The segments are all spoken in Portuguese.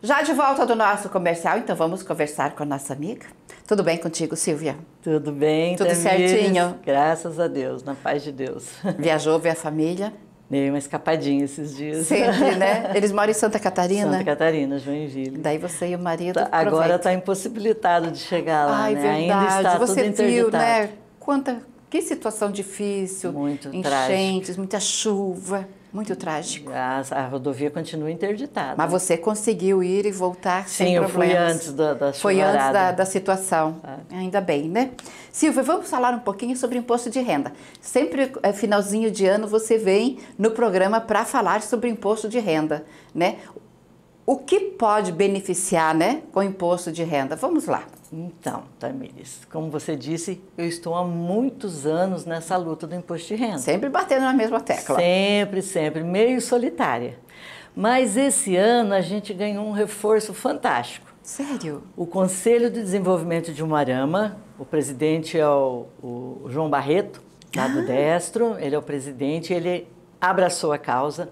Já de volta do nosso comercial, então vamos conversar com a nossa amiga. Tudo bem contigo, Silvia? Tudo bem, Tudo Tamires. certinho? Graças a Deus, na paz de Deus. Viajou, ver a família? Dei uma escapadinha esses dias. Sempre, né? Eles moram em Santa Catarina? Santa Catarina, Joinville. Daí você e o marido. Tá, agora está impossibilitado de chegar lá, Ai, né? Verdade. Ainda está você tudo viu, né? Quanta, que situação difícil. Muito Enchentes, trágico. muita chuva. Muito trágico. A, a, rodovia continua interditada. Mas você conseguiu ir e voltar Sim, sem problemas. Sim, eu fui antes da, da Foi antes da, da situação. É. Ainda bem, né? Silvia, vamos falar um pouquinho sobre imposto de renda. Sempre é, finalzinho de ano você vem no programa para falar sobre imposto de renda, né? o que pode beneficiar né, com o imposto de renda? Vamos lá. Então, Tamires, como você disse, eu estou há muitos anos nessa luta do imposto de renda. Sempre batendo na mesma tecla. Sempre, sempre, meio solitária. Mas esse ano a gente ganhou um reforço fantástico. Sério? O Conselho de Desenvolvimento de Umarama, o presidente é o, o João Barreto, lá do ah. Destro, ele é o presidente, ele abraçou a causa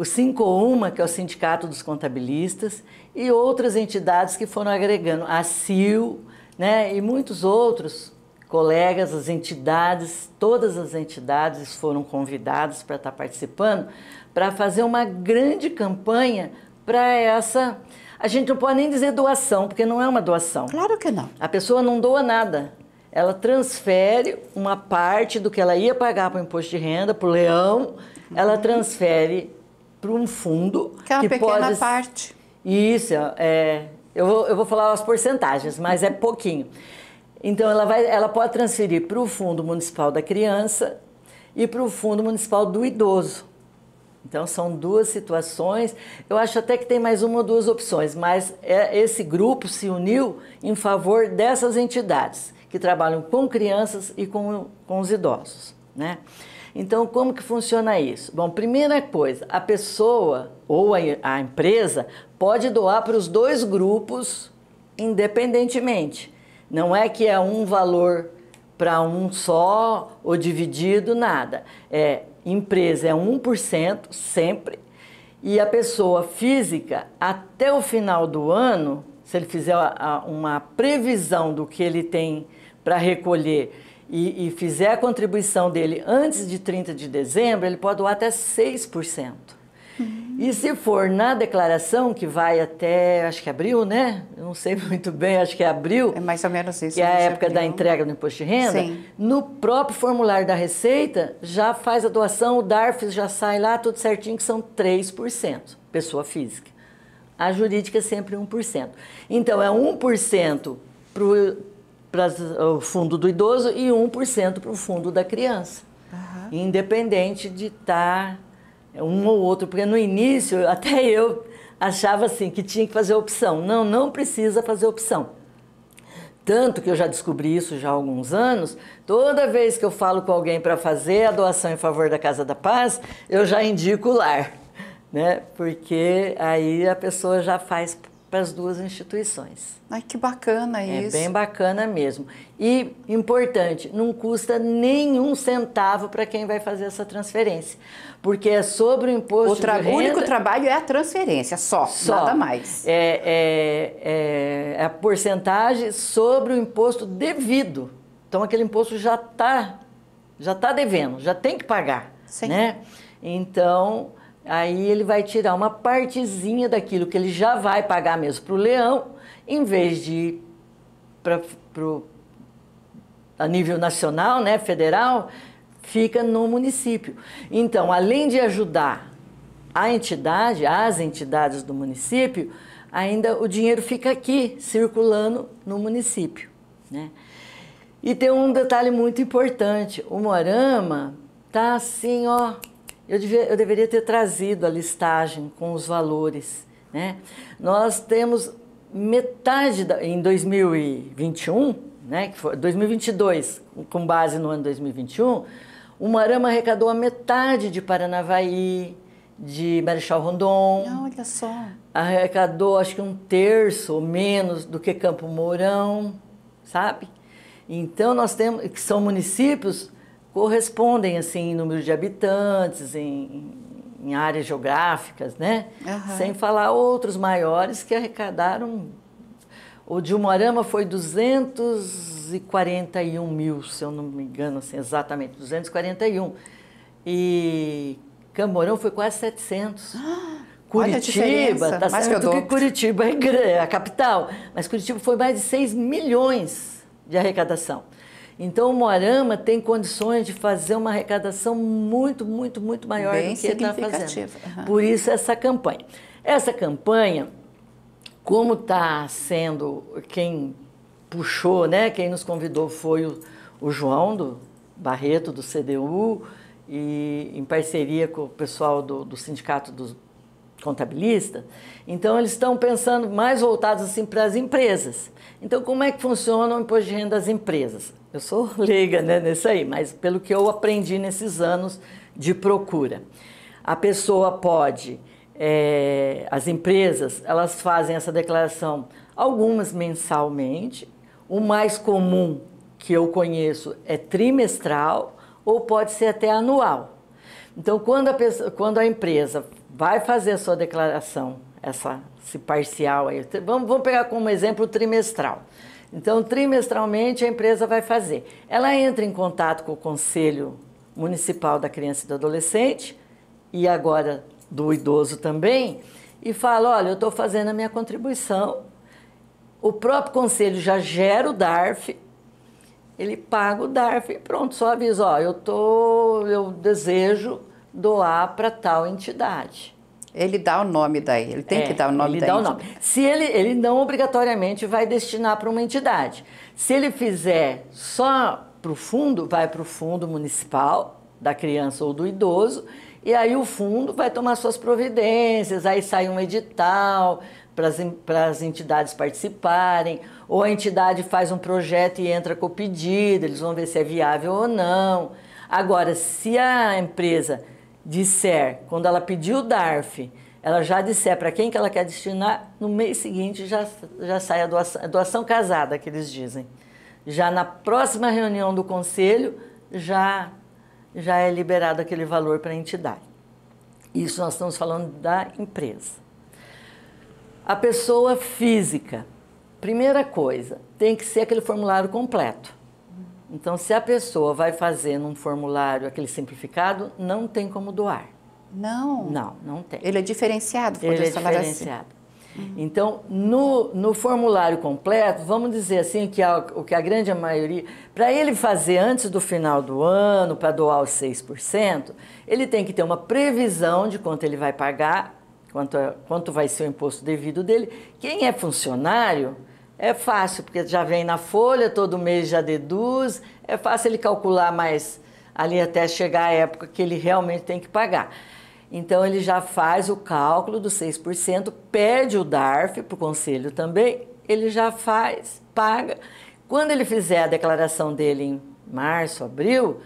o 51, que é o Sindicato dos Contabilistas, e outras entidades que foram agregando, a CIL, né, e muitos outros colegas, as entidades, todas as entidades foram convidadas para estar participando, para fazer uma grande campanha para essa. A gente não pode nem dizer doação, porque não é uma doação. Claro que não. A pessoa não doa nada. Ela transfere uma parte do que ela ia pagar para o imposto de renda, para o leão, ela transfere para um fundo. Que é uma que pequena pode... parte. Isso, é, eu, vou, eu vou falar as porcentagens, mas é pouquinho. Então, ela, vai, ela pode transferir para o Fundo Municipal da Criança e para o Fundo Municipal do Idoso. Então, são duas situações. Eu acho até que tem mais uma ou duas opções, mas é, esse grupo se uniu em favor dessas entidades que trabalham com crianças e com, com os idosos. Né? Então, como que funciona isso? Bom, primeira coisa, a pessoa ou a, a empresa pode doar para os dois grupos independentemente. Não é que é um valor para um só ou dividido, nada. É empresa é 1% sempre e a pessoa física até o final do ano, se ele fizer uma previsão do que ele tem para recolher e, e fizer a contribuição dele antes de 30 de dezembro, ele pode doar até 6%. Uhum. E se for na declaração, que vai até, acho que abril, né? Eu não sei muito bem, acho que é abril. É mais ou menos isso. Que é a né? época abril. da entrega do imposto de renda. Sim. No próprio formulário da Receita, já faz a doação, o DARF já sai lá, tudo certinho, que são 3%, pessoa física. A jurídica é sempre 1%. Então, é 1% para o fundo do idoso e 1% para o fundo da criança. Uhum. Independente de estar um ou outro, porque no início até eu achava assim que tinha que fazer opção. Não, não precisa fazer opção. Tanto que eu já descobri isso já há alguns anos, toda vez que eu falo com alguém para fazer a doação em favor da Casa da Paz, eu já indico o lar, né? Porque aí a pessoa já faz para as duas instituições. Ai, que bacana é isso. É bem bacana mesmo. E importante, não custa nenhum centavo para quem vai fazer essa transferência, porque é sobre o imposto o de renda. O único trabalho é a transferência, só, só. nada mais. É, é, é, é a porcentagem sobre o imposto devido. Então aquele imposto já está já tá devendo, já tem que pagar, Sim. né? Então Aí ele vai tirar uma partezinha daquilo que ele já vai pagar mesmo para o leão, em vez de ir a nível nacional, né, federal, fica no município. Então, além de ajudar a entidade, as entidades do município, ainda o dinheiro fica aqui, circulando no município. Né? E tem um detalhe muito importante, o Morama tá assim, ó, eu, devia, eu deveria ter trazido a listagem com os valores. Né? Nós temos metade da, em 2021, né, que foi 2022, com base no ano 2021, o Marama arrecadou a metade de Paranavaí, de Marechal Rondon. Não, olha só. Arrecadou acho que um terço ou menos do que Campo Mourão, sabe? Então nós temos que são municípios correspondem assim em número de habitantes, em, em áreas geográficas, né? Uhum. Sem falar outros maiores que arrecadaram. O de Umarama foi 241 mil, se eu não me engano, assim, exatamente, 241. E Camorão foi quase 700. Curitiba, tá mais certo que, que Curitiba é, é a capital, mas Curitiba foi mais de 6 milhões de arrecadação. Então, o Moarama tem condições de fazer uma arrecadação muito, muito, muito maior Bem do que está fazendo. Uhum. Por isso, essa campanha. Essa campanha, como está sendo quem puxou, né? Quem nos convidou foi o, o João do Barreto, do CDU, e em parceria com o pessoal do, do Sindicato dos Contabilistas. Então, eles estão pensando mais voltados assim, para as empresas. Então, como é que funciona o imposto de renda das empresas? Eu sou leiga né, nisso aí, mas pelo que eu aprendi nesses anos de procura. A pessoa pode, é, as empresas, elas fazem essa declaração, algumas mensalmente, o mais comum que eu conheço é trimestral ou pode ser até anual. Então, quando a, pessoa, quando a empresa vai fazer a sua declaração, essa esse parcial aí. Vamos, vamos pegar como exemplo o trimestral. Então, trimestralmente a empresa vai fazer. Ela entra em contato com o Conselho Municipal da Criança e do Adolescente e agora do idoso também e fala: olha, eu estou fazendo a minha contribuição. O próprio conselho já gera o DARF, ele paga o DARF e pronto, só avisa: ó, eu, tô, eu desejo doar para tal entidade. Ele dá o nome daí, ele tem é, que dar o nome ele daí. Ele dá o nome. Se ele, ele não obrigatoriamente vai destinar para uma entidade. Se ele fizer só para o fundo, vai para o fundo municipal da criança ou do idoso, e aí o fundo vai tomar suas providências, aí sai um edital para as entidades participarem, ou a entidade faz um projeto e entra com o pedido, eles vão ver se é viável ou não. Agora, se a empresa disser, quando ela pediu o DARF, ela já disser para quem que ela quer destinar, no mês seguinte já, já sai a doação, a doação casada, que eles dizem. Já na próxima reunião do conselho, já, já é liberado aquele valor para a entidade. Isso nós estamos falando da empresa. A pessoa física, primeira coisa, tem que ser aquele formulário completo. Então, se a pessoa vai fazer num formulário aquele simplificado, não tem como doar. Não? Não, não tem. Ele é diferenciado, pode Ele é assim? diferenciado. Assim. Então, no, no formulário completo, vamos dizer assim, que a, o que a grande maioria, para ele fazer antes do final do ano, para doar os 6%, ele tem que ter uma previsão de quanto ele vai pagar, quanto, é, quanto vai ser o imposto devido dele. Quem é funcionário, é fácil, porque já vem na folha, todo mês já deduz, é fácil ele calcular mais ali até chegar a época que ele realmente tem que pagar. Então ele já faz o cálculo dos 6%, pede o DARF para o conselho também, ele já faz, paga. Quando ele fizer a declaração dele em março, abril,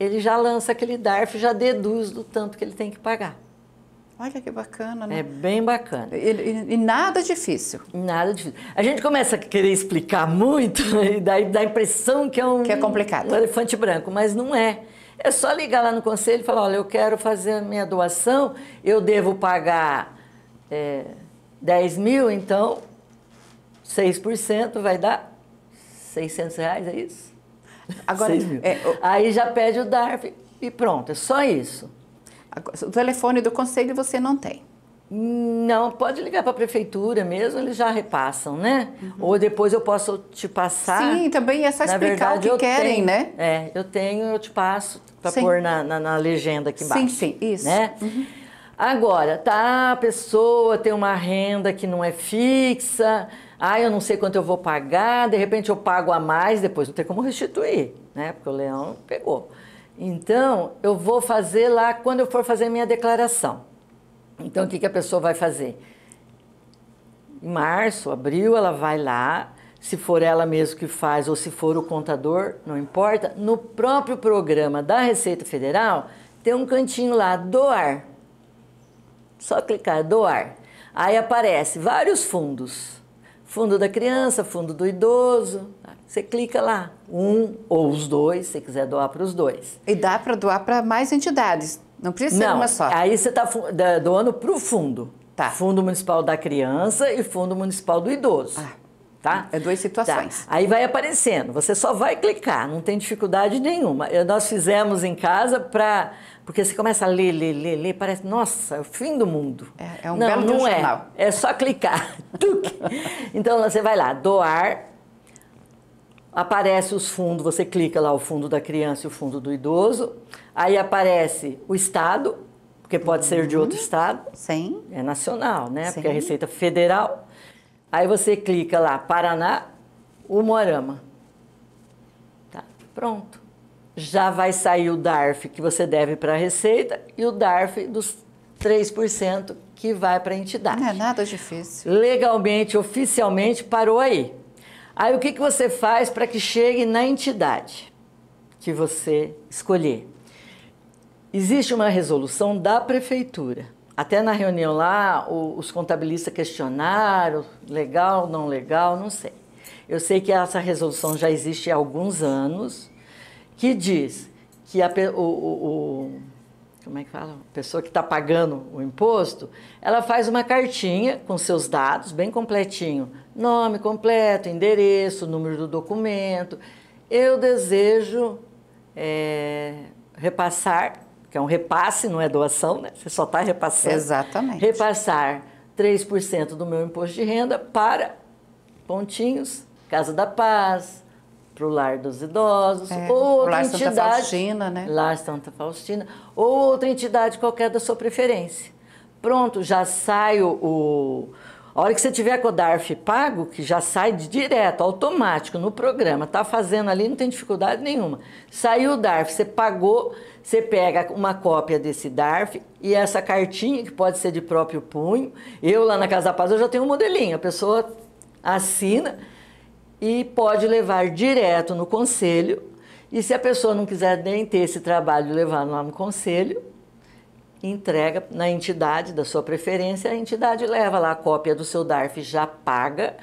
ele já lança aquele DARF, já deduz do tanto que ele tem que pagar. Olha que bacana, né? É bem bacana. E, e, nada difícil. Nada difícil. A gente começa a querer explicar muito e daí dá a impressão que é um... Que é complicado. Um elefante branco, mas não é. É só ligar lá no conselho e falar, olha, eu quero fazer a minha doação, eu devo pagar é, 10 mil, então 6% vai dar 600 reais, é isso? Agora, é, o... Aí já pede o DARF e pronto, é só isso. O telefone do conselho você não tem. Não, pode ligar para a prefeitura mesmo, eles já repassam, né? Uhum. Ou depois eu posso te passar. Sim, também é só explicar verdade, o que querem, tenho, né? É, eu tenho, eu te passo para pôr na, na, na, legenda aqui embaixo. Sim, sim, isso. Né? Uhum. Agora, tá, a pessoa tem uma renda que não é fixa, ah, eu não sei quanto eu vou pagar, de repente eu pago a mais, depois não tem como restituir, né? Porque o leão pegou. Então, eu vou fazer lá quando eu for fazer minha declaração. Então, o que, que a pessoa vai fazer? Em março, abril, ela vai lá, se for ela mesma que faz ou se for o contador, não importa. No próprio programa da Receita Federal, tem um cantinho lá, doar. Só clicar, doar. Aí aparece vários fundos. Fundo da criança, fundo do idoso, você clica lá, um ou os dois, se quiser doar para os dois. E dá para doar para mais entidades, não precisa não, uma só. Aí você está doando para o fundo. Tá. Fundo Municipal da Criança e Fundo Municipal do Idoso. Ah, tá? É duas tá. situações. Tá. Aí vai aparecendo, você só vai clicar, não tem dificuldade nenhuma. Nós fizemos em casa para. Porque você começa a ler, ler, ler, ler, parece, nossa, é o fim do mundo. É, é um não, belo não é. É só clicar. então você vai lá, doar aparece os fundos, você clica lá o fundo da criança e o fundo do idoso. Aí aparece o estado, porque pode uhum. ser de outro uhum. estado. Sim. É nacional, né? Sim. Porque é Receita Federal. Aí você clica lá Paraná, Umorama. Tá, pronto. Já vai sair o DARF que você deve para a Receita e o DARF dos 3% que vai para a entidade. Não é nada difícil. Legalmente, oficialmente, parou aí. Aí o que, que você faz para que chegue na entidade que você escolher? Existe uma resolução da prefeitura. Até na reunião lá, os contabilistas questionaram, legal, não legal, não sei. Eu sei que essa resolução já existe há alguns anos, que diz que a, o, o, o como é que fala? A pessoa que está pagando o imposto, ela faz uma cartinha com seus dados, bem completinho, nome completo, endereço, número do documento. Eu desejo é, repassar, que é um repasse, não é doação, né? Você só está repassando. Exatamente. Repassar 3% do meu imposto de renda para Pontinhos, Casa da Paz, para o Lar dos Idosos, é, ou outra Lar entidade. Santa Faustina, né? Lar Santa Faustina, ou outra entidade qualquer da sua preferência. Pronto, já sai o, a hora que você tiver com o DARF pago, que já sai direto, automático, no programa, tá fazendo ali, não tem dificuldade nenhuma. Saiu o DARF, você pagou, você pega uma cópia desse DARF e essa cartinha, que pode ser de próprio punho. Eu lá na Casa da Paz, eu já tenho um modelinho, a pessoa assina e pode levar direto no conselho. E se a pessoa não quiser nem ter esse trabalho, levar lá no conselho, entrega na entidade da sua preferência, a entidade leva lá a cópia do seu DARF já paga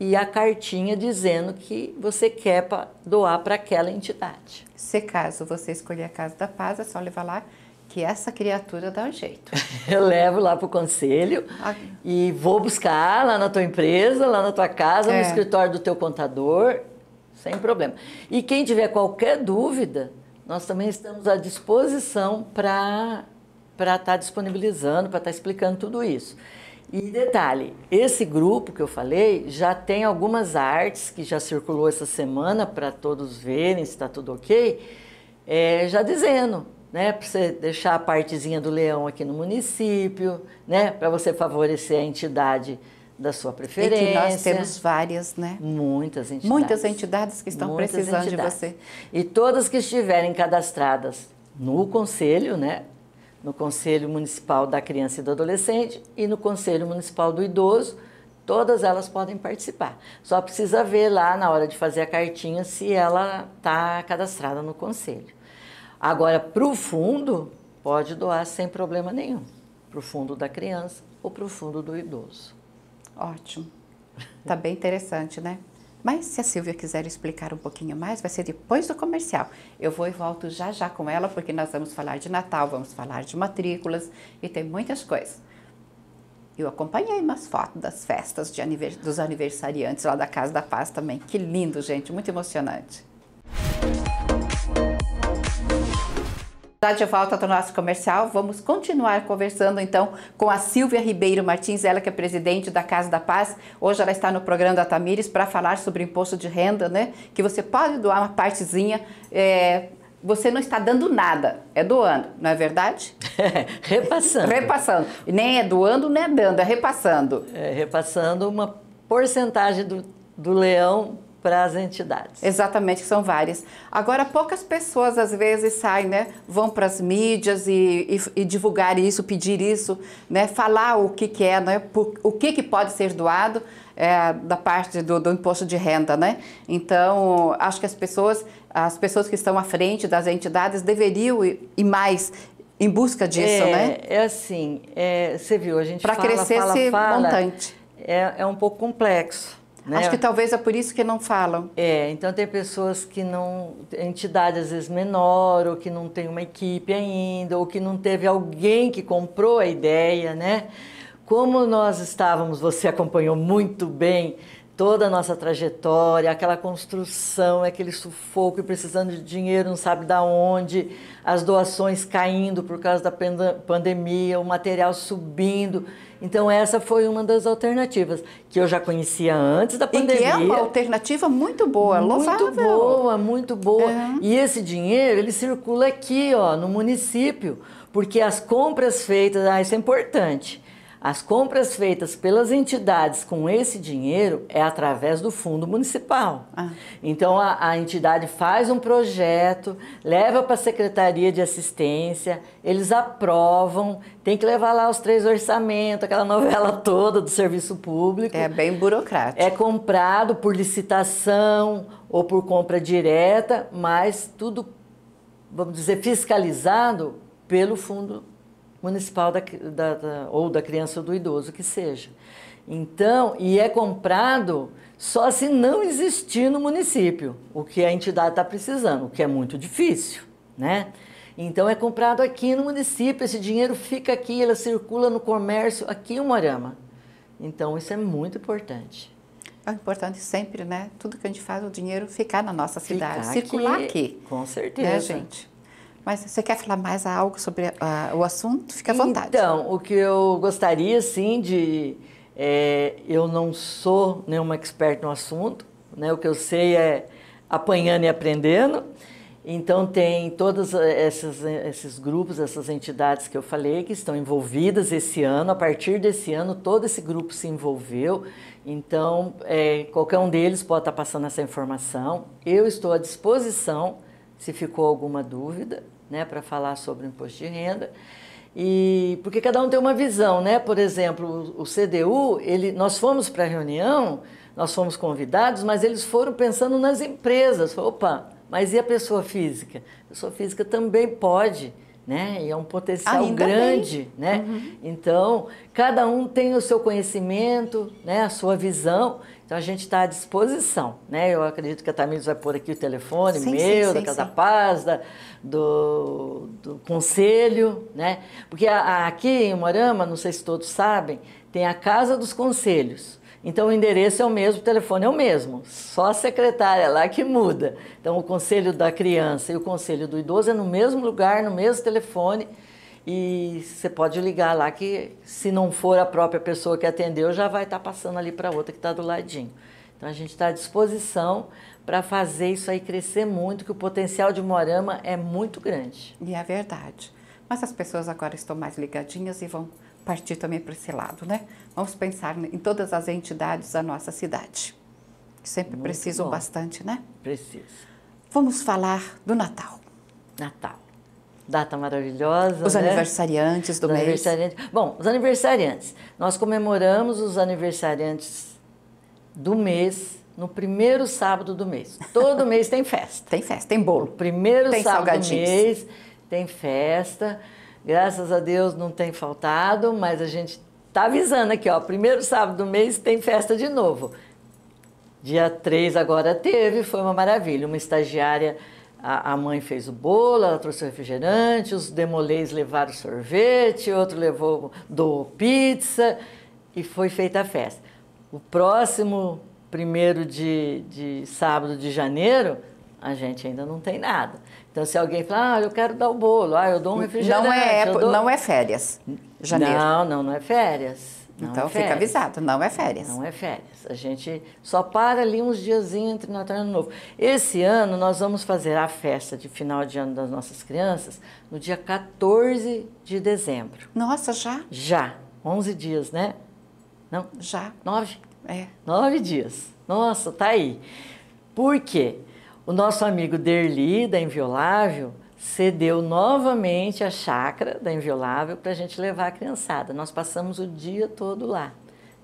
e a cartinha dizendo que você quer doar para aquela entidade. Se caso você escolher a Casa da Paz, é só levar lá que essa criatura dá um jeito. Eu levo lá para o conselho ah. e vou buscar lá na tua empresa, lá na tua casa, é. no escritório do teu contador, sem problema. E quem tiver qualquer dúvida, nós também estamos à disposição para para estar tá disponibilizando, para estar tá explicando tudo isso. E detalhe, esse grupo que eu falei já tem algumas artes que já circulou essa semana para todos verem se está tudo ok, é, já dizendo, né, para você deixar a partezinha do leão aqui no município, né, para você favorecer a entidade da sua preferência. E que nós temos várias, né? Muitas entidades. Muitas entidades que estão Muitas precisando entidades. de você. E todas que estiverem cadastradas no conselho, né, no Conselho Municipal da Criança e do Adolescente e no Conselho Municipal do Idoso. Todas elas podem participar. Só precisa ver lá na hora de fazer a cartinha se ela está cadastrada no conselho. Agora, para o fundo, pode doar sem problema nenhum. Para o fundo da criança ou para o fundo do idoso. Ótimo. está bem interessante, né? Mas se a Silvia quiser explicar um pouquinho mais, vai ser depois do comercial. Eu vou e volto já já com ela, porque nós vamos falar de Natal, vamos falar de matrículas e tem muitas coisas. Eu acompanhei umas fotos das festas de anivers dos aniversariantes lá da Casa da Paz também. Que lindo, gente, muito emocionante. Tá de volta do nosso comercial. Vamos continuar conversando então com a Silvia Ribeiro Martins, ela que é presidente da Casa da Paz. Hoje ela está no programa da Tamires para falar sobre imposto de renda, né? Que você pode doar uma partezinha. É, você não está dando nada, é doando, não é verdade? É, repassando. repassando. Nem é doando, nem é dando, é repassando. É, repassando uma porcentagem do, do leão para as entidades. Exatamente, são várias. Agora, poucas pessoas às vezes saem, né? Vão para as mídias e, e, e, divulgar isso, pedir isso, né? Falar o que, que é, né? Por, o que, que pode ser doado é, da parte do, do imposto de renda, né? Então, acho que as pessoas, as pessoas que estão à frente das entidades deveriam ir, mais em busca disso, né. é, né? É assim, é, você viu, a gente para crescer esse montante. É, é um pouco complexo né? Acho que talvez é por isso que não falam. É, então tem pessoas que não. entidade às vezes menor, ou que não tem uma equipe ainda, ou que não teve alguém que comprou a ideia, né? Como nós estávamos, você acompanhou muito bem toda a nossa trajetória, aquela construção, aquele sufoco e precisando de dinheiro, não sabe da onde, as doações caindo por causa da pandemia, o material subindo. Então essa foi uma das alternativas que eu já conhecia antes da pandemia. E que é uma alternativa muito boa, louvável. Muito boa, muito boa. É. E esse dinheiro, ele circula aqui, ó, no município, porque as compras feitas, ah, isso é importante. As compras feitas pelas entidades com esse dinheiro é através do fundo municipal. Ah. Então a, a, entidade faz um projeto, leva para a Secretaria de Assistência, eles aprovam, tem que levar lá os três orçamentos, aquela novela toda do serviço público. É bem burocrático. É comprado por licitação ou por compra direta, mas tudo, vamos dizer, fiscalizado pelo fundo municipal da, da, da, ou da criança ou do idoso, que seja. Então, e é comprado só se não existir no município, o que a entidade está precisando, o que é muito difícil, né? Então é comprado aqui no município, esse dinheiro fica aqui, ele circula no comércio aqui em Umarama. Então isso é muito importante. É importante sempre, né? Tudo que a gente faz, o dinheiro ficar na nossa cidade, ficar circular aqui, aqui. Com né, certeza. Né, gente? Mas você quer falar mais algo sobre uh, o assunto? Fique à vontade. Então, o que eu gostaria, sim, de. É, eu não sou nenhuma expert no assunto, né? o que eu sei é apanhando e aprendendo. Então, tem todos esses, esses grupos, essas entidades que eu falei que estão envolvidas esse ano. A partir desse ano, todo esse grupo se envolveu. Então, é, qualquer um deles pode estar passando essa informação. Eu estou à disposição se ficou alguma dúvida né, para falar sobre o imposto de renda. E porque cada um tem uma visão, né? Por exemplo, o CDU, ele, nós fomos para a reunião, nós fomos convidados, mas eles foram pensando nas empresas. Opa, mas e a pessoa física? A pessoa física também pode, né? E é um potencial Ainda grande, bem. né? Uhum. Então, cada um tem o seu conhecimento, né? A sua visão. Então a gente está à disposição, né? Eu acredito que a Tamires vai pôr aqui o telefone sim, meu, sim, da Casa sim. Paz, da, do, do Conselho, né? Porque a, a, aqui em Morama, não sei se todos sabem, tem a Casa dos Conselhos. Então o endereço é o mesmo, o telefone é o mesmo, só a secretária lá que muda. Então o conselho da criança e o conselho do idoso é no mesmo lugar, no mesmo telefone. E você pode ligar lá que, se não for a própria pessoa que atendeu, já vai estar tá passando ali para outra que está do ladinho. Então a gente está à disposição para fazer isso aí crescer muito, que o potencial de Morama é muito grande. E é verdade. Mas as pessoas agora estão mais ligadinhas e vão partir também para esse lado, né? Vamos pensar em todas as entidades da nossa cidade, que sempre muito precisam bom. bastante, né? Preciso. Vamos falar do Natal. Natal data maravilhosa. Os né? aniversariantes do os mês. Aniversariantes. Bom, os aniversariantes. Nós comemoramos os aniversariantes do mês no primeiro sábado do mês. Todo mês tem festa. tem festa, tem bolo. Primeiro tem sábado do mês tem festa. Graças a Deus não tem faltado, mas a gente tá avisando aqui, ó, primeiro sábado do mês tem festa de novo. Dia 3 agora teve, foi uma maravilha. Uma estagiária a, a mãe fez o bolo, ela trouxe o refrigerante, os demolês levaram sorvete, outro levou do pizza e foi feita a festa. O próximo primeiro de, de sábado de janeiro, a gente ainda não tem nada. Então, se alguém falar, ah, eu quero dar o bolo, ah, eu dou um refrigerante. Não é, dou... não é férias, janeiro. Não, não, não é férias. Não então é fica avisado, não é férias. Não é férias. A gente só para ali uns dias entre Natal e Ano Novo. Esse ano nós vamos fazer a festa de final de ano das nossas crianças no dia 14 de dezembro. Nossa, já? Já. 11 dias, né? Não? Já. Nove? É. Nove dias. Nossa, tá aí. Por quê? O nosso amigo Derli, da Inviolável, cedeu novamente a chácara da Inviolável para a gente levar a criançada. Nós passamos o dia todo lá.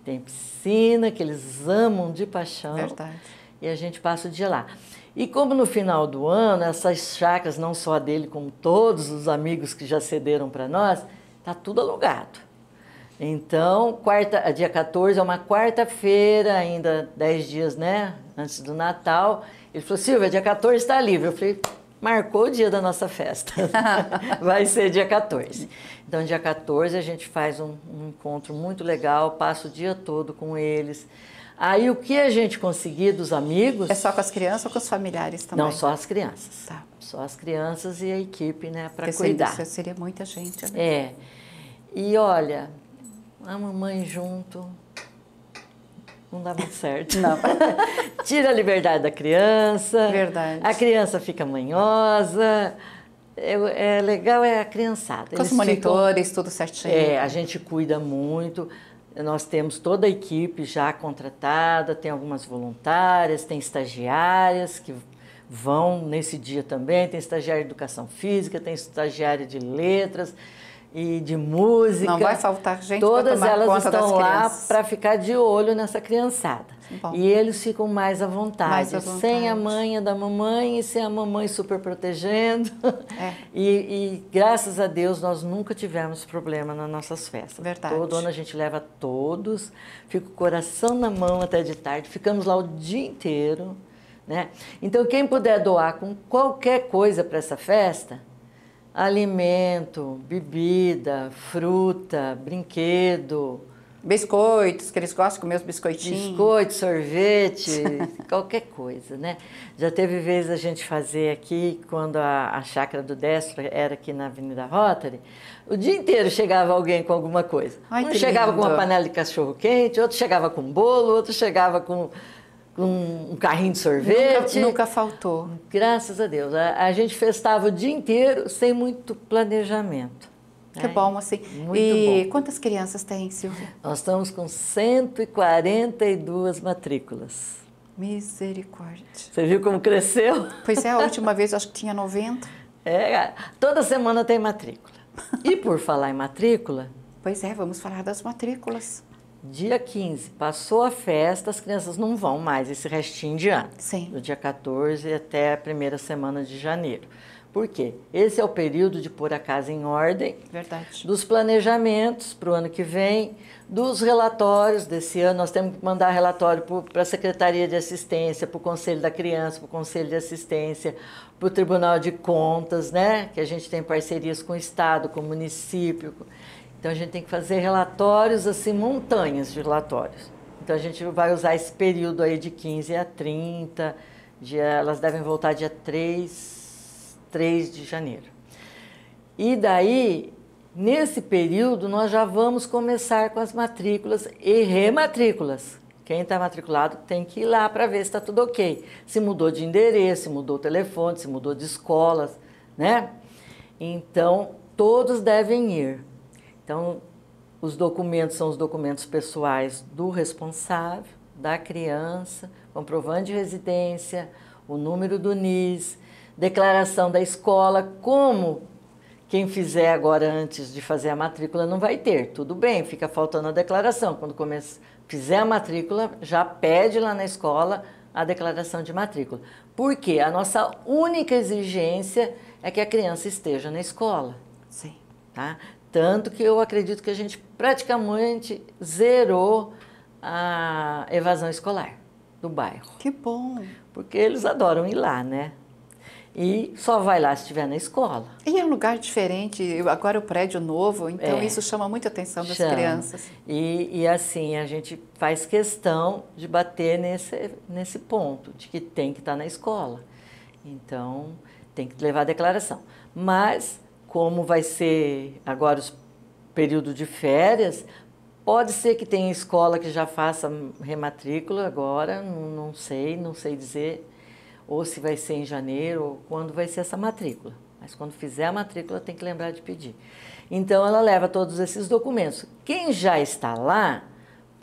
Tem piscina, que eles amam de paixão. Verdade. E a gente passa o dia lá. E como no final do ano, essas chácaras, não só dele, como todos os amigos que já cederam para nós, está tudo alugado. Então, quarta, é dia 14 é uma quarta-feira, ainda 10 dias né, antes do Natal. Ele falou, Silvia, dia 14 está livre. Eu falei, marcou o dia da nossa festa. Vai ser dia 14. Então, dia 14 a gente faz um, um, encontro muito legal, passa o dia todo com eles. Aí o que a gente conseguir dos amigos. É só com as crianças ou com os familiares também? Não, só as crianças. Tá. Só as crianças e a equipe, né, para cuidar. Seria, seria muita gente, né? É. E olha, a mamãe junto, não dá muito certo. Não. Tira a liberdade da criança. Verdade. A criança fica manhosa. É, é legal é a criançada. Com os monitores, ficam, tudo certinho. É, a gente cuida muito. Nós temos toda a equipe já contratada, tem algumas voluntárias, tem estagiárias que vão nesse dia também, tem estagiária de educação física, tem estagiária de letras e de música. Não vai faltar gente Todas elas estão lá para ficar de olho nessa criançada. Bom. E eles ficam mais à, vontade, mais à vontade, sem a manha da mamãe e sem a mamãe super protegendo. É. E, e, graças a Deus nós nunca tivemos problema nas nossas festas. Verdade. Todo ano a gente leva todos, fica o coração na mão até de tarde, ficamos lá o dia inteiro. Né? Então, quem puder doar com qualquer coisa para essa festa, alimento, bebida, fruta, brinquedo. Biscoitos, que eles gostam de comer os biscoitinhos. Biscoito, sorvete, qualquer coisa, né? Já teve vez a gente fazer aqui, quando a, a chácara do Destro era aqui na Avenida Rotary, o dia inteiro chegava alguém com alguma coisa. Ai, um chegava lindo. com uma panela de cachorro quente, outro chegava com bolo, outro chegava com um, um carrinho de sorvete. Nunca, nunca, faltou. Graças a Deus. A, a, gente festava o dia inteiro sem muito planejamento. Que é. bom, assim. Muito e bom. quantas crianças tem, Silvia? Nós estamos com 142 matrículas. Misericórdia. Você viu como cresceu? Pois é, a última vez acho que tinha 90. É, toda semana tem matrícula. E por falar em matrícula. Pois é, vamos falar das matrículas. Dia 15, passou a festa, as crianças não vão mais esse restinho de ano. Sim. Do dia 14 até a primeira semana de janeiro. Por quê? Esse é o período de pôr a casa em ordem. Verdade. Dos planejamentos para o ano que vem, dos relatórios desse ano. Nós temos que mandar relatório para a Secretaria de Assistência, para o Conselho da Criança, para o Conselho de Assistência, para o Tribunal de Contas, né? Que a gente tem parcerias com o Estado, com o município. Então a gente tem que fazer relatórios, assim, montanhas de relatórios. Então a gente vai usar esse período aí de 15 a 30, dia, elas devem voltar dia 3, 3 de janeiro. E daí, nesse período, nós já vamos começar com as matrículas e rematrículas. Quem está matriculado tem que ir lá para ver se está tudo ok. Se mudou de endereço, se mudou o telefone, se mudou de escolas, né? Então, todos devem ir. Então, os documentos são os documentos pessoais do responsável, da criança, comprovante de residência, o número do NIS, declaração da escola, como quem fizer agora antes de fazer a matrícula não vai ter. Tudo bem, fica faltando a declaração. Quando começa, fizer a matrícula, já pede lá na escola a declaração de matrícula. Porque a nossa única exigência é que a criança esteja na escola. Sim. Tá? Tanto que eu acredito que a gente praticamente zerou a evasão escolar do bairro. Que bom! Porque eles adoram ir lá, né? E só vai lá se estiver na escola. E é um lugar diferente, agora o prédio novo, então é, isso chama muita atenção das chama. crianças. E, e, assim, a gente faz questão de bater nesse, nesse ponto, de que tem que estar tá na escola. Então, tem que levar a declaração. Mas como vai ser agora o período de férias, pode ser que tenha escola que já faça rematrícula agora, não sei, não sei dizer, ou se vai ser em janeiro, ou quando vai ser essa matrícula. Mas quando fizer a matrícula, tem que lembrar de pedir. Então, ela leva todos esses documentos. Quem já está lá,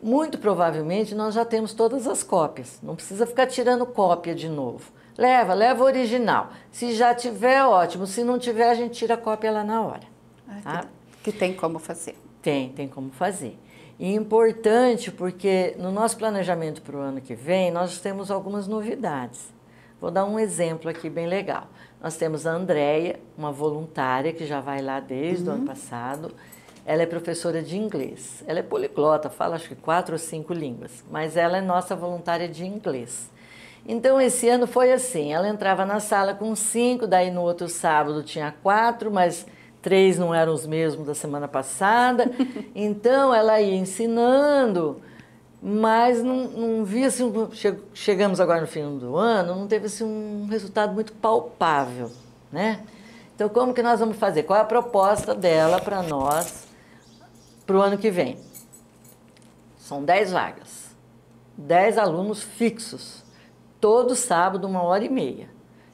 muito provavelmente nós já temos todas as cópias. Não precisa ficar tirando cópia de novo. Leva, leva o original. Se já tiver, ótimo. Se não tiver, a gente tira a cópia lá na hora. Ah, tá? que, que tem como fazer. Tem, tem como fazer. E é importante porque no nosso planejamento para o ano que vem, nós temos algumas novidades. Vou dar um exemplo aqui bem legal. Nós temos a Andréia, uma voluntária que já vai lá desde uhum. o ano uhum. passado. Ela é professora de inglês. Ela é poliglota, fala acho que quatro ou cinco línguas, mas ela é nossa voluntária de inglês. Então esse ano foi assim, ela entrava na sala com cinco, daí no outro sábado tinha quatro, mas três não eram os mesmos da semana passada. então ela ia ensinando, mas não, não via assim, chegamos agora no fim do ano, não teve assim, um resultado muito palpável, né? Então como que nós vamos fazer? Qual é a proposta dela para nós para o ano que vem? São dez vagas, dez alunos fixos todo sábado, uma hora e meia.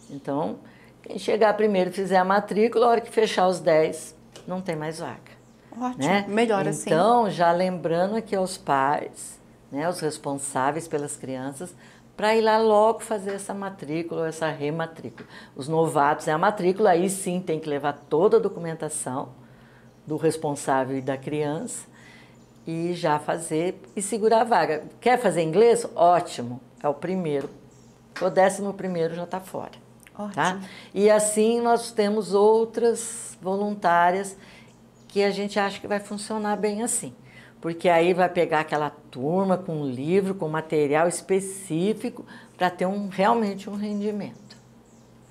Então, quem chegar primeiro fizer a matrícula, a hora que fechar os 10, não tem mais vaga. Ótimo, né? melhor assim. Então, já lembrando aqui aos pais, né, os responsáveis pelas crianças, para ir lá logo fazer essa matrícula ou essa rematrícula. Os novatos é a matrícula, aí sim tem que levar toda a documentação do responsável e da criança e já fazer e segurar a vaga. Quer fazer inglês? Ótimo, é o primeiro o 11 já está fora. Tá? Ótimo. Tá? E assim nós temos outras voluntárias que a gente acha que vai funcionar bem assim. Porque aí vai pegar aquela turma com um livro, com material específico, para ter um, realmente um rendimento.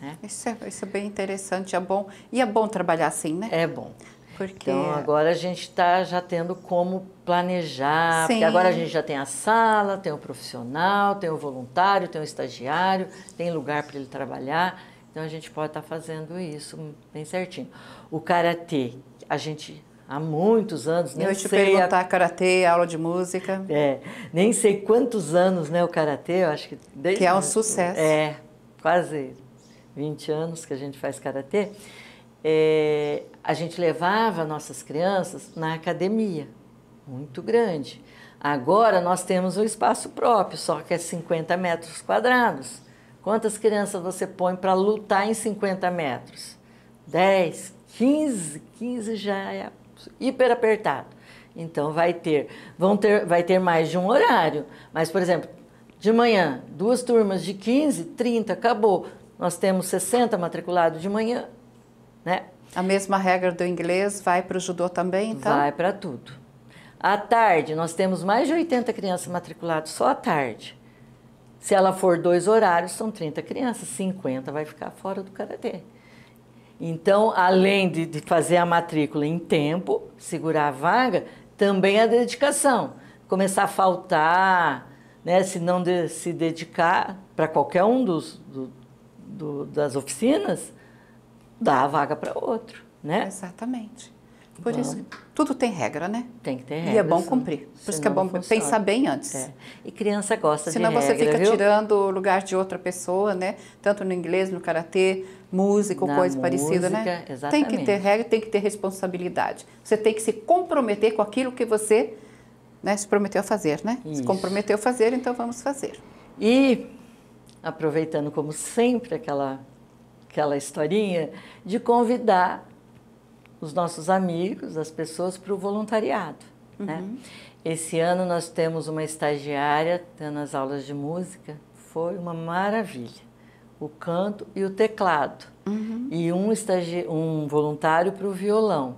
Né? Isso, é, isso é bem interessante, é bom. E é bom trabalhar assim, né? É bom. Porque... Então agora a gente está já tendo como planejar, Sim. porque agora a gente já tem a sala, tem o profissional, tem o voluntário, tem o estagiário, tem lugar para ele trabalhar. Então a gente pode estar tá fazendo isso bem certinho. O karatê, a gente há muitos anos, nem Eu te sei perguntar a... karatê, aula de música. É, nem sei quantos anos, né, o karatê, eu acho que desde Que é um sucesso. É, quase 20 anos que a gente faz karatê é, a gente levava nossas crianças na academia, muito grande. Agora nós temos um espaço próprio, só que é 50 metros quadrados. Quantas crianças você põe para lutar em 50 metros? 10, 15, 15 já é hiper apertado. Então vai ter, vão ter, vai ter mais de um horário. Mas, por exemplo, de manhã, duas turmas de 15, 30, acabou. Nós temos 60 matriculados de manhã, né? A mesma regra do inglês vai para o judô também, então? Vai para tudo. À tarde, nós temos mais de 80 crianças matriculadas só à tarde. Se ela for dois horários, são 30 crianças, 50 vai ficar fora do karatê. Então, além de, de fazer a matrícula em tempo, segurar a vaga, também a dedicação. Começar a faltar, né? se não de, se dedicar para qualquer um dos, do, do, das oficinas, dá a vaga para outro, né? Exatamente. Por Vamos. Então isso, tudo tem regra, né? Tem que ter regra. E é bom cumprir. Por isso que é bom pensar bem antes. É. E criança gosta senão de regra, Senão você fica viu? tirando o lugar de outra pessoa, né? Tanto no inglês, no karatê, música, Na coisa música, parecida, né? Exatamente. Tem que ter regra, tem que ter responsabilidade. Você tem que se comprometer com aquilo que você né, se prometeu a fazer, né? Isso. Se comprometeu a fazer, então vamos fazer. E, aproveitando como sempre aquela aquela historinha de convidar os nossos amigos, as pessoas para o voluntariado. Né? Uhum. Né? Esse ano nós temos uma estagiária tendo as aulas de música, foi uma maravilha. O canto e o teclado. Uhum. E um, estagi... um voluntário para o violão.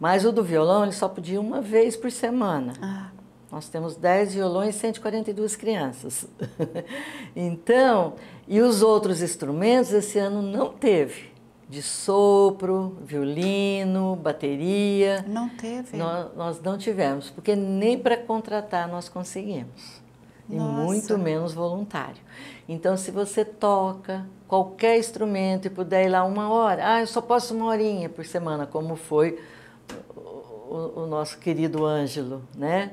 Mas o do violão ele só podia uma vez por semana. Ah. Nós temos 10 violões e 142 crianças. então, e os outros instrumentos esse ano não teve. De sopro, violino, bateria. Não teve? Nós, nós não tivemos, porque nem para contratar nós conseguimos. Nossa. E muito menos voluntário. Então, se você toca qualquer instrumento e puder ir lá uma hora, ah, eu só posso uma horinha por semana, como foi o, o nosso querido Ângelo, né?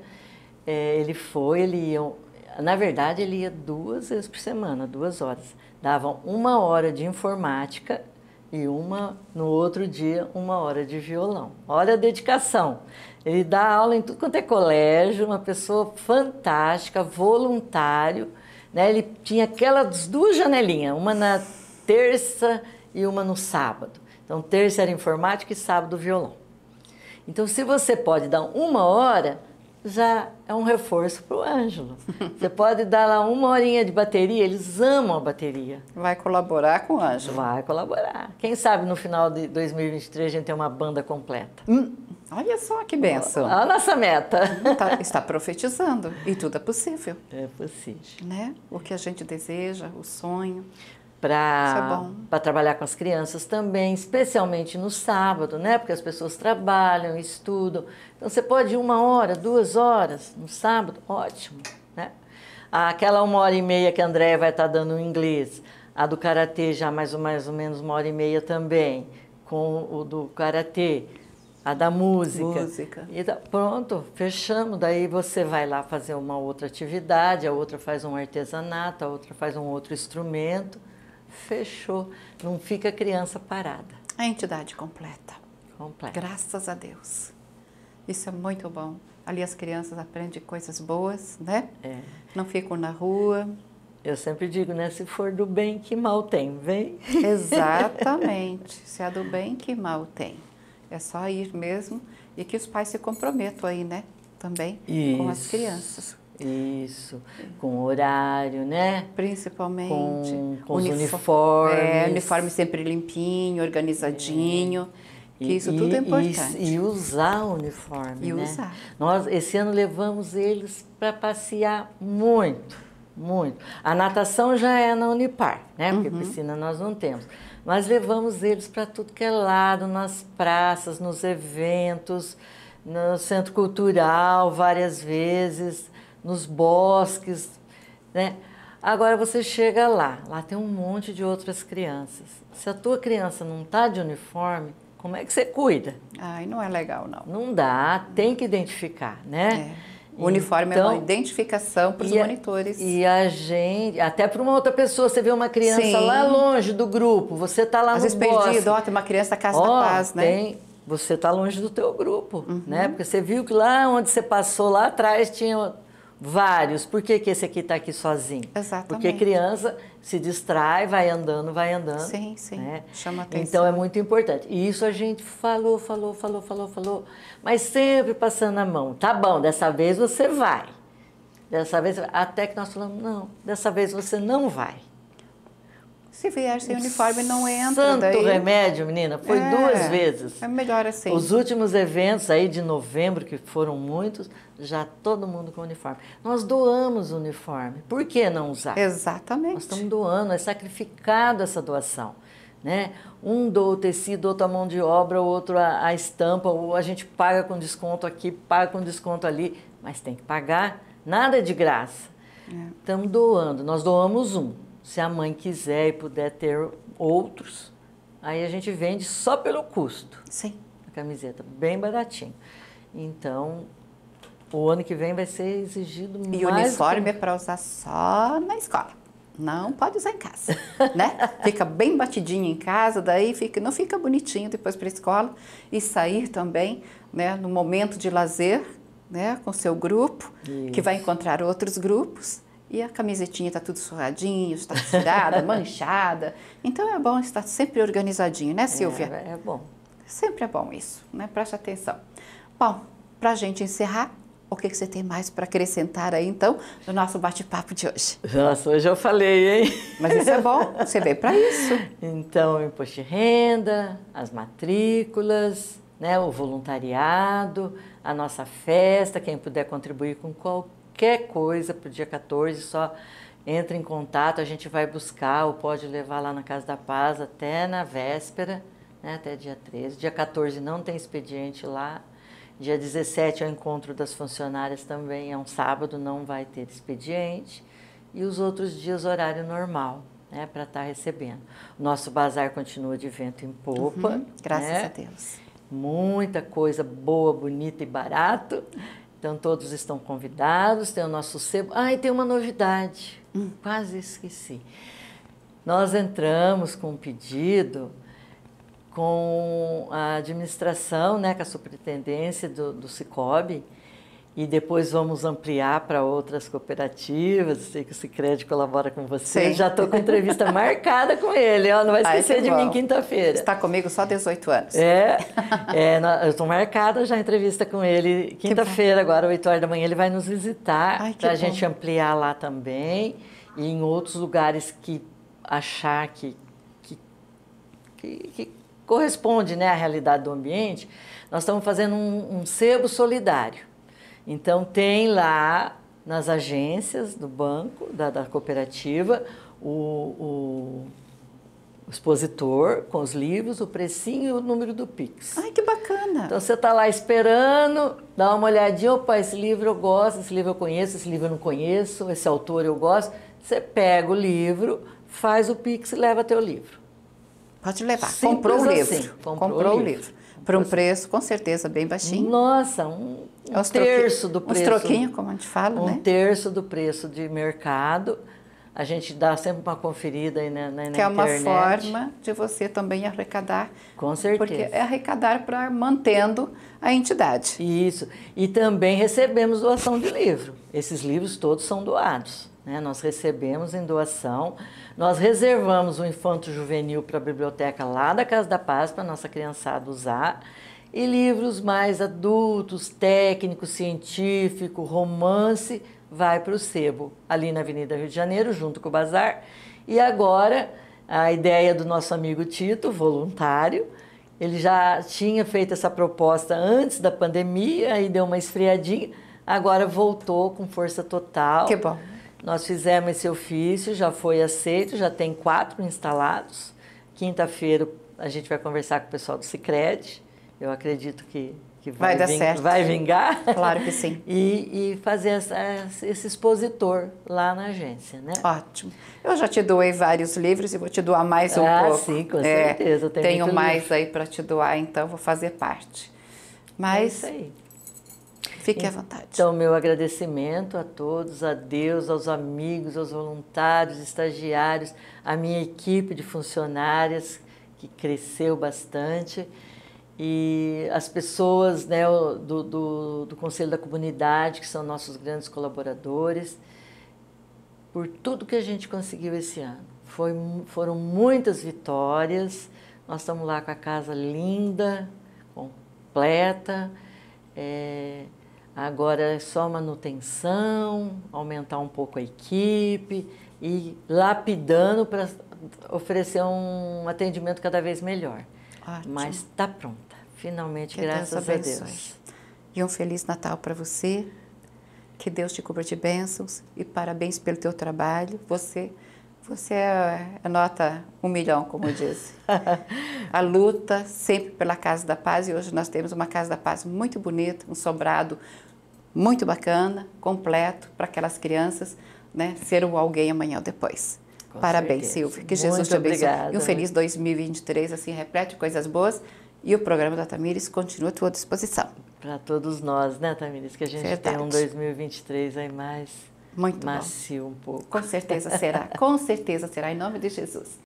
É, ele foi, ele ia, na verdade ele ia duas vezes por semana, duas horas. Davam uma hora de informática e uma no outro dia uma hora de violão. Olha a dedicação. Ele dá aula em tudo quanto é colégio, uma pessoa fantástica, voluntário. Né? Ele tinha aquelas duas janelinhas, uma na terça e uma no sábado. Então, terça era informática e sábado violão. Então, se você pode dar uma hora, já é um reforço para o Ângelo. Você pode dar lá uma horinha de bateria, eles amam a bateria. Vai colaborar com o Ângelo. Vai colaborar. Quem sabe no final de 2023 a gente tem uma banda completa. Hum, olha só que benção. A, a nossa meta. Hum, tá, está profetizando e tudo é possível. É possível. Né? O que a gente deseja, o sonho para é trabalhar com as crianças também, especialmente no sábado, né? Porque as pessoas trabalham, estudam. Então você pode ir uma hora, duas horas no sábado, ótimo, né? Aquela uma hora e meia que a Andréia vai estar tá dando em inglês, a do karatê já mais ou, mais ou menos uma hora e meia também, com o do karatê, a da música. Música. E tá pronto, fechamos. Daí você vai lá fazer uma outra atividade, a outra faz um artesanato, a outra faz um outro instrumento fechou. Não fica a criança parada. A entidade completa. Completa. Graças a Deus. Isso é muito bom. Ali as crianças aprendem coisas boas, né? É. Não ficam na rua. Eu sempre digo, né? Se for do bem, que mal tem, vem? Exatamente. se é do bem, que mal tem. É só ir mesmo e que os pais se comprometam aí, né? Também Isso. com as crianças. Isso, com horário, né? Principalmente. Com, com Uniform, os uniformes. É, uniforme sempre limpinho, organizadinho. É. Que e, isso tudo é importante. E, e usar o uniforme. E né? usar. Nós, esse ano, levamos eles para passear muito, muito. A natação já é na Unipar, né? Porque uhum. piscina nós não temos. Mas levamos eles para tudo que é lado, nas praças, nos eventos, no centro cultural, várias vezes nos bosques, né? Agora você chega lá, lá tem um monte de outras crianças. Se a tua criança não está de uniforme, como é que você cuida? Ai, não é legal não. Não dá, tem que identificar, né? É. O uniforme então, é uma então, identificação para os monitores. E a gente, até para uma outra pessoa, você vê uma criança Sim. lá longe do grupo, você está lá Às no vezes perdido, ó, tem uma criança da Casa da Paz, né? Tem, você está longe do teu grupo, né? uhum. né? Porque você viu que lá onde você passou lá atrás tinha vários. Por que, que esse aqui está aqui sozinho? Exatamente. Porque criança se distrai, vai andando, vai andando. Sim, sim. Né? Chama atenção. Então é muito importante. E isso a gente falou, falou, falou, falou, falou, mas sempre passando a mão. Tá bom, dessa vez você vai. Dessa vez, até que nós falamos, não, dessa vez você não vai. Se vier sem uniforme, não entra. Santo daí... remédio, menina. Foi é, duas vezes. É melhor assim. Os últimos eventos aí de novembro, que foram muitos, já todo mundo com uniforme. Nós doamos uniforme. Por que não usar? Exatamente. Nós estamos doando, é sacrificado essa doação. Né? Um doa o tecido, outro a mão de obra, outro a, a estampa, ou a gente paga com desconto aqui, paga com desconto ali, mas tem que pagar. Nada de graça. É. Estamos é. doando. Nós doamos um se a mãe quiser e puder ter outros, aí a gente vende só pelo custo. Sim. A camiseta, bem baratinho. Então, o ano que vem vai ser exigido e mais. E o uniforme é para usar só na escola. Não pode usar em casa, né? Fica bem batidinho em casa, daí fica, não fica bonitinho depois para a escola e sair também, né, no momento de lazer, né, com seu grupo, Isso. que vai encontrar outros grupos e a camisetinha está tudo surradinho, está tirada, manchada. Então é bom estar sempre organizadinho, né, Silvia? É, é bom. Sempre é bom isso, né? Preste atenção. Bom, para a gente encerrar, o que, que você tem mais para acrescentar aí, então, no nosso bate-papo de hoje? Nossa, hoje eu falei, hein? Mas isso é bom, você veio para isso. Então, imposto de renda, as matrículas, né, o voluntariado, a nossa festa, quem puder contribuir com qualquer qualquer coisa para o dia 14, só entra em contato, a gente vai buscar ou pode levar lá na Casa da Paz até na véspera, né, até dia 13. Dia 14 não tem expediente lá. Dia 17 é o encontro das funcionárias também, é um sábado, não vai ter expediente. E os outros dias, horário normal, né, para estar tá recebendo. Nosso bazar continua de vento em popa. Uhum, graças né? a Deus. Muita coisa boa, bonita e barato. Então todos estão convidados, tem o nosso sebo. Ah, e tem uma novidade, hum, quase esqueci. Nós entramos com um pedido com a administração, né, com a superintendência do, do Cicobi, e depois vamos ampliar para outras cooperativas. Sei que o Cicred colabora com você. Sim. Já estou com entrevista marcada com ele. Ó, não vai esquecer Ai, de bom. mim quinta-feira. Está comigo só 18 anos. É, é eu estou marcada já entrevista com ele quinta-feira, agora, 8 horas da manhã. Ele vai nos visitar para a gente ampliar lá também e em outros lugares que achar que, que, que, que corresponde né, à realidade do ambiente. Nós estamos fazendo um, um sebo solidário então, tem lá nas agências do banco, da, da cooperativa, o, o expositor com os livros, o precinho e o número do Pix. Ai, que bacana! Então você está lá esperando, dá uma olhadinha, opa, esse livro eu gosto, esse livro eu conheço, esse livro eu não conheço, esse autor eu gosto. Você pega o livro, faz o Pix e leva teu livro. Pode levar. Simples comprou o assim. livro. Comprou, comprou, o livro. livro. Por um preço, com certeza, bem baixinho. Nossa, um é um terço do preço. Um troquinho, como a gente fala, um né? Um terço do preço de mercado. A gente dá sempre uma conferida aí na, na, na internet. Que é uma forma de você também arrecadar. Com certeza. Porque é arrecadar para mantendo a entidade. Isso. E também recebemos doação de livro. Esses livros todos são doados. Né? Nós recebemos em doação. Nós reservamos o infanto juvenil para a biblioteca lá da Casa da Paz, para a nossa criançada usar e livros mais adultos, técnico, científico, romance, vai para o Sebo, ali na Avenida Rio de Janeiro, junto com o Bazar. E agora, a ideia do nosso amigo Tito, voluntário, ele já tinha feito essa proposta antes da pandemia e deu uma esfriadinha, agora voltou com força total. Que bom. Nós fizemos esse ofício, já foi aceito, já tem quatro instalados. Quinta-feira a gente vai conversar com o pessoal do Sicredi eu acredito que, que vai, vai dar ving, certo. vai vingar. Claro que sim. e, e fazer essa, esse expositor lá na agência, né? Ótimo. Eu já te doei vários livros e vou te doar mais um ah, pouco. Ah, sim, com é, certeza. É, tenho, tenho mais livro. aí para te doar, então vou fazer parte. É Mas... É isso aí. Fique à então, vontade. Então, meu agradecimento a todos, a Deus, aos amigos, aos voluntários, estagiários, a minha equipe de funcionárias, que cresceu bastante e as pessoas né, do, do, do, Conselho da Comunidade, que são nossos grandes colaboradores, por tudo que a gente conseguiu esse ano. Foi, foram muitas vitórias, nós estamos lá com a casa linda, completa, é, agora é só manutenção, aumentar um pouco a equipe e lapidando para oferecer um atendimento cada vez melhor. Ótimo. Mas está pronto. Finalmente, que graças Deus a Deus. E um feliz Natal para você. Que Deus te cubra de bênçãos e parabéns pelo teu trabalho. Você você é, é nota um milhão, como diz. a luta sempre pela Casa da Paz e hoje nós temos uma Casa da Paz muito bonita, um sobrado muito bacana, completo para aquelas crianças, né, ser o alguém amanhã ou depois. Com Parabéns, certeza. Silvia. Que Jesus muito te abençoe. Obrigada, e um né? feliz 2023, assim, repleto de coisas boas e o programa da Tamires continua à tua disposição. Para todos nós, né, Tamires? Que a gente Verdade. tem um 2023 aí mais muito macio bom. um pouco. Com certeza será, com certeza será, em nome de Jesus.